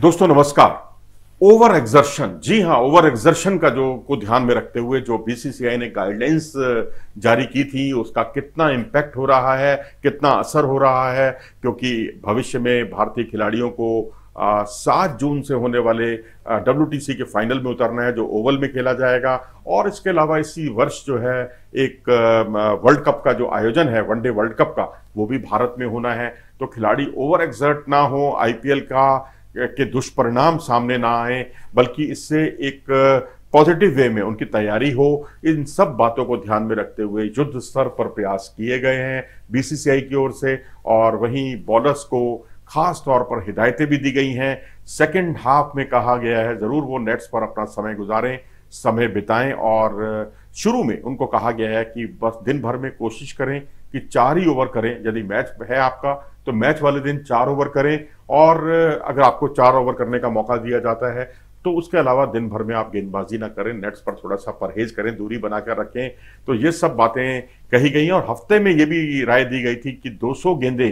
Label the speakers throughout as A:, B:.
A: दोस्तों नमस्कार over exertion जी हाँ ओवर एग्जर्शन का जो को ध्यान में रखते हुए जो बीसीसीआई ने गाइडलाइंस जारी की थी उसका कितना इम्पैक्ट हो रहा है कितना असर हो रहा है क्योंकि भविष्य में भारतीय खिलाड़ियों को सात जून से होने वाले डब्ल्यू के फाइनल में उतरना है जो ओवल में खेला जाएगा और इसके अलावा इसी वर्ष जो है एक वर्ल्ड कप का जो आयोजन है वनडे वर्ल्ड कप का वो भी भारत में होना है तो खिलाड़ी ओवर एग्जर्ट ना हो आईपीएल का के दुष्परिणाम सामने ना आए बल्कि इससे एक पॉजिटिव वे में उनकी तैयारी हो इन सब बातों को ध्यान में रखते हुए युद्ध स्तर पर प्रयास किए गए हैं बीसीसीआई की ओर से और वहीं बॉलर्स को खास तौर पर हिदायतें भी दी गई हैं सेकेंड हाफ में कहा गया है ज़रूर वो नेट्स पर अपना समय गुजारें समय बिताएं और शुरू में उनको कहा गया है कि बस दिन भर में कोशिश करें कि चार ही ओवर करें यदि मैच है आपका तो मैच वाले दिन चार ओवर करें और अगर आपको चार ओवर करने का मौका दिया जाता है तो उसके अलावा दिन भर में आप गेंदबाजी ना करें नेट्स पर थोड़ा सा परहेज करें दूरी बनाकर रखें तो ये सब बातें कही गई हैं और हफ्ते में ये भी राय दी गई थी कि 200 गेंदे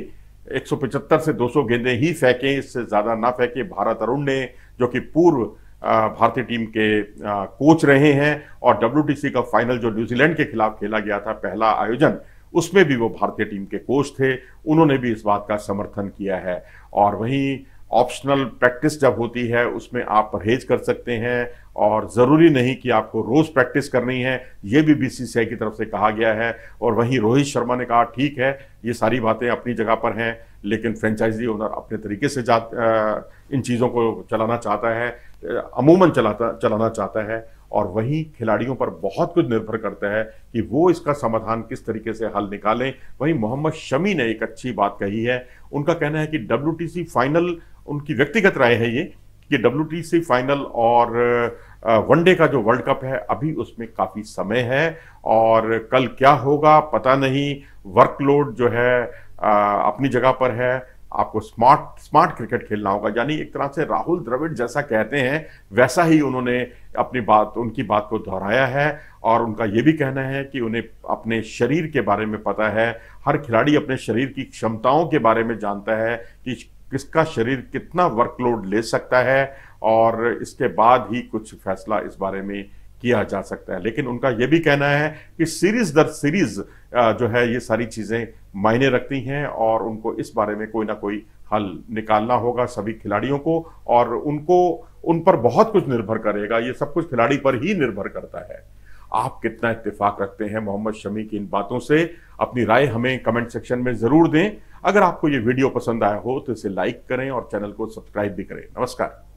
A: 175 से 200 गेंदे ही फेंकें इससे ज़्यादा ना फेंकें भारत अरुण ने जो कि पूर्व भारतीय टीम के कोच रहे हैं और डब्ल्यू का फाइनल जो न्यूजीलैंड के खिलाफ खेला गया था पहला आयोजन उसमें भी वो भारतीय टीम के कोच थे उन्होंने भी इस बात का समर्थन किया है और वहीं ऑप्शनल प्रैक्टिस जब होती है उसमें आप परहेज कर सकते हैं और ज़रूरी नहीं कि आपको रोज़ प्रैक्टिस करनी है ये भी बीसीसीआई की तरफ से कहा गया है और वहीं रोहित शर्मा ने कहा ठीक है ये सारी बातें अपनी जगह पर हैं लेकिन फ्रेंचाइजी ओनर अपने तरीके से जा इन चीज़ों को चलाना चाहता है अमूमन चलाता चलाना चाहता है और वहीं खिलाड़ियों पर बहुत कुछ निर्भर करता है कि वो इसका समाधान किस तरीके से हल निकालें वहीं मोहम्मद शमी ने एक अच्छी बात कही है उनका कहना है कि डब्ल्यू फाइनल उनकी व्यक्तिगत राय है ये कि डब्ल्यू फाइनल और वनडे का जो वर्ल्ड कप है अभी उसमें काफ़ी समय है और कल क्या होगा पता नहीं वर्कलोड जो है अपनी जगह पर है आपको स्मार्ट स्मार्ट क्रिकेट खेलना होगा यानी एक तरह से राहुल द्रविड़ जैसा कहते हैं वैसा ही उन्होंने अपनी बात उनकी बात को दोहराया है और उनका यह भी कहना है कि उन्हें अपने शरीर के बारे में पता है हर खिलाड़ी अपने शरीर की क्षमताओं के बारे में जानता है कि किसका शरीर कितना वर्कलोड ले सकता है और इसके बाद ही कुछ फैसला इस बारे में किया जा सकता है लेकिन उनका यह भी कहना है कि सीरीज दर सीरीज जो है ये सारी चीज़ें मायने रखती हैं और उनको इस बारे में कोई ना कोई हल निकालना होगा सभी खिलाड़ियों को और उनको उन पर बहुत कुछ निर्भर करेगा ये सब कुछ खिलाड़ी पर ही निर्भर करता है आप कितना इत्तेफाक रखते हैं मोहम्मद शमी की इन बातों से अपनी राय हमें कमेंट सेक्शन में ज़रूर दें अगर आपको ये वीडियो पसंद आया हो तो इसे लाइक करें और चैनल को सब्सक्राइब भी करें नमस्कार